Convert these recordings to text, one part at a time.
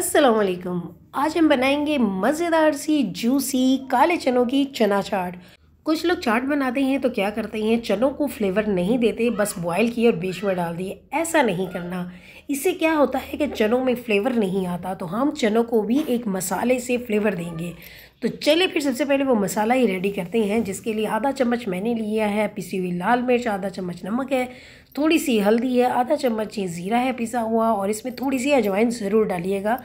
असलकुम आज हम बनाएंगे मज़ेदार सी जूसी काले चनों की चना चाट कुछ लोग चाट बनाते हैं तो क्या करते हैं चनों को फ्लेवर नहीं देते बस बॉयल किए और बीच में डाल दिए ऐसा नहीं करना इससे क्या होता है कि चनों में फ्लेवर नहीं आता तो हम चनों को भी एक मसाले से फ्लेवर देंगे तो चलिए फिर सबसे पहले वो मसाला ही रेडी करते हैं जिसके लिए आधा चम्मच मैंने लिया है पिसी हुई लाल मिर्च आधा चम्मच नमक है थोड़ी सी हल्दी है आधा चम्मच ये ज़ीरा है पिसा हुआ और इसमें थोड़ी सी अजवाइन ज़रूर डालिएगा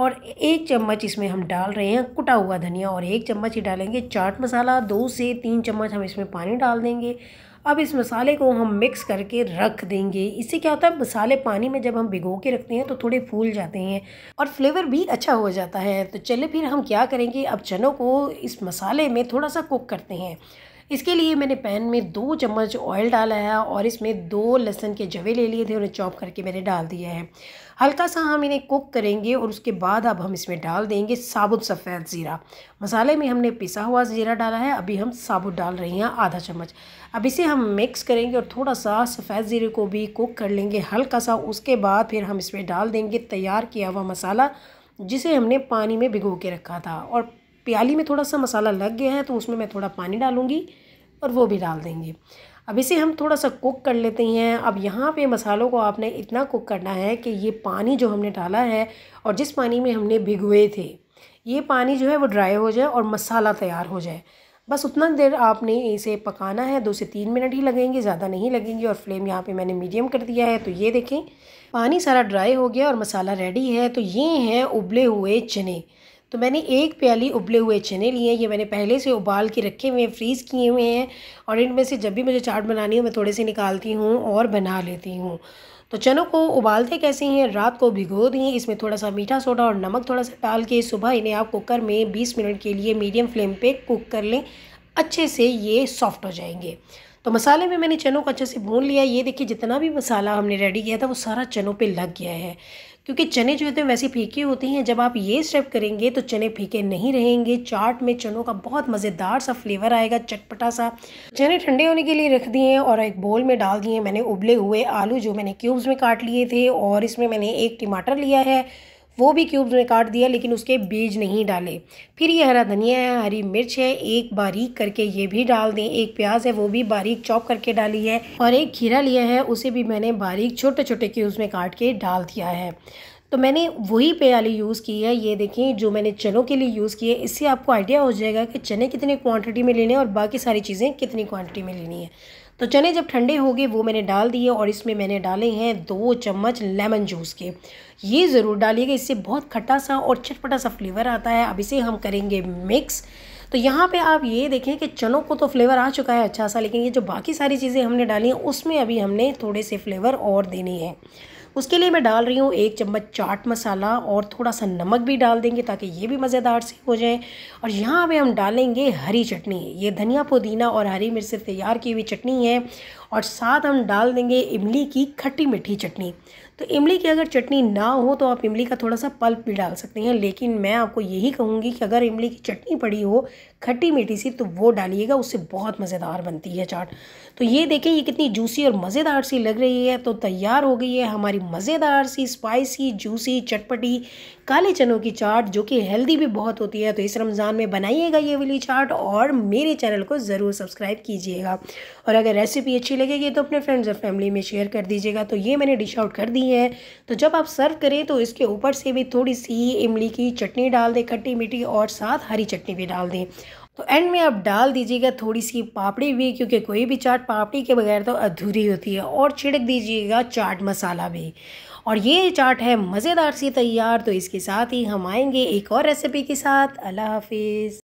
और एक चम्मच इसमें हम डाल रहे हैं कुटा हुआ धनिया और एक चम्मच ही डालेंगे चाट मसाला दो से तीन चम्मच हम इसमें पानी डाल देंगे अब इस मसाले को हम मिक्स करके रख देंगे इससे क्या होता है मसाले पानी में जब हम भिगो के रखते हैं तो थोड़े फूल जाते हैं और फ्लेवर भी अच्छा हो जाता है तो चले फिर हम क्या करेंगे अब चनों को इस मसाले में थोड़ा सा कुक करते हैं इसके लिए मैंने पैन में दो चम्मच ऑयल डाला है और इसमें दो लहसन के जवे ले लिए थे उन्हें चॉप करके मैंने डाल दिया है हल्का सा हम इन्हें कुक करेंगे और उसके बाद अब हम इसमें डाल देंगे साबुत सफ़ेद ज़ीरा मसाले में हमने पिसा हुआ ज़ीरा डाला है अभी हम साबुत डाल रहे हैं आधा चम्मच अब इसे हम मिक्स करेंगे और थोड़ा सा सफ़ेद ज़ीरे को भी कुक कर लेंगे हल्का सा उसके बाद फिर हम इसमें डाल देंगे तैयार किया हुआ मसाला जिसे हमने पानी में भिगो के रखा था और प्याली में थोड़ा सा मसाला लग गया है तो उसमें मैं थोड़ा पानी डालूँगी और वो भी डाल देंगे अब इसे हम थोड़ा सा कुक कर लेते हैं अब यहाँ पे मसालों को आपने इतना कुक करना है कि ये पानी जो हमने डाला है और जिस पानी में हमने भिगोए थे ये पानी जो है वो ड्राई हो जाए और मसाला तैयार हो जाए बस उतना देर आपने इसे पकाना है दो से तीन मिनट ही लगेंगे ज़्यादा नहीं लगेंगे और फ्लेम यहाँ पे मैंने मीडियम कर दिया है तो ये देखें पानी सारा ड्राई हो गया और मसाला रेडी है तो ये हैं उबले हुए चने तो मैंने एक प्याली उबले हुए चने लिए ये मैंने पहले से उबाल के रखे हुए हैं फ्रीज़ किए हुए हैं और इनमें से जब भी मुझे चाट बनानी हो मैं थोड़े से निकालती हूँ और बना लेती हूँ तो चनों को उबालते कैसे हैं रात को भिगो दिए इसमें थोड़ा सा मीठा सोडा और नमक थोड़ा सा डाल के सुबह इन्हें आप कुकर में 20 मिनट के लिए मीडियम फ्लेम पे कुक कर लें अच्छे से ये सॉफ्ट हो जाएंगे तो मसाले में मैंने चनों को अच्छे से भून लिया ये देखिए जितना भी मसाला हमने रेडी किया था वो सारा चनों पे लग गया है क्योंकि चने जो होते हैं वैसे फीके होते हैं जब आप ये स्टेप करेंगे तो चने फीके नहीं रहेंगे चाट में चनों का बहुत मज़ेदार सा फ्लेवर आएगा चटपटा सा चने ठंडे होने के लिए रख दिए और एक बोल में डाल दिए मैंने उबले हुए आलू जो मैंने क्यूब्स में काट लिए थे और इसमें मैंने एक टमाटर लिया है वो भी क्यूब्स में काट दिया लेकिन उसके बीज नहीं डाले फिर ये हरा धनिया है हरी मिर्च है एक बारीक करके ये भी डाल दें एक प्याज है वो भी बारीक चॉप करके डाली है और एक खीरा लिया है उसे भी मैंने बारीक छोटे छोटे क्यूब्स में काट के डाल दिया है तो मैंने वही प्याली यूज़ की है ये देखें जो मैंने चनों के लिए यूज़ की है इससे आपको आइडिया हो जाएगा कि चने कितने क्वांटिटी में लेने हैं और बाकी सारी चीज़ें कितनी क्वांटिटी में लेनी है तो चने जब ठंडे हो गए वो मैंने डाल दिए और इसमें मैंने डाले हैं दो चम्मच लेमन जूस के ये ज़रूर डालिएगा इससे बहुत खट्टा सा और चटपटा सा फ्लेवर आता है अब इसे हम करेंगे मिक्स तो यहाँ पे आप ये देखें कि चनों को तो फ्लेवर आ चुका है अच्छा सा लेकिन ये जो बाकी सारी चीज़ें हमने डाली हैं उसमें अभी हमने थोड़े से फ्लेवर और देने हैं उसके लिए मैं डाल रही हूँ एक चम्मच चाट मसाला और थोड़ा सा नमक भी डाल देंगे ताकि ये भी मज़ेदार से हो जाए और यहाँ पे हम डालेंगे हरी चटनी ये धनिया पुदीना और हरी मिर्च से तैयार की हुई चटनी है और साथ हम डाल देंगे इमली की खट्टी मीठी चटनी तो इमली की अगर चटनी ना हो तो आप इमली का थोड़ा सा पल्प भी डाल सकते हैं लेकिन मैं आपको यही कहूँगी कि अगर इमली की चटनी पड़ी हो खट्टी मीठी सी तो वो डालिएगा उससे बहुत मज़ेदार बनती है चाट तो ये देखें ये कितनी जूसी और मज़ेदार सी लग रही है तो तैयार हो गई है हमारी मज़ेदार सी स्पाइसी जूसी चटपटी काले चनों की चाट जो कि हेल्दी भी बहुत होती है तो इस रमज़ान में बनाइएगा ये वाली चाट और मेरे चैनल को ज़रूर सब्सक्राइब कीजिएगा और अगर रेसिपी अच्छी लगेगी तो अपने फ्रेंड्स और फैमिली में शेयर कर दीजिएगा तो ये मैंने डिश आउट कर दी है तो जब आप सर्व करें तो इसके ऊपर से भी थोड़ी सी इमली की चटनी डाल दें खट्टी मीठी और साथ हरी चटनी भी डाल दें तो एंड में आप डाल दीजिएगा थोड़ी सी पापड़ी भी क्योंकि कोई भी चाट पापड़ी के बगैर तो अधूरी होती है और छिड़क दीजिएगा चाट मसाला भी और ये चाट है मज़ेदार सी तैयार तो इसके साथ ही हम आएंगे एक और रेसिपी के साथ अल्लाह हाफिज़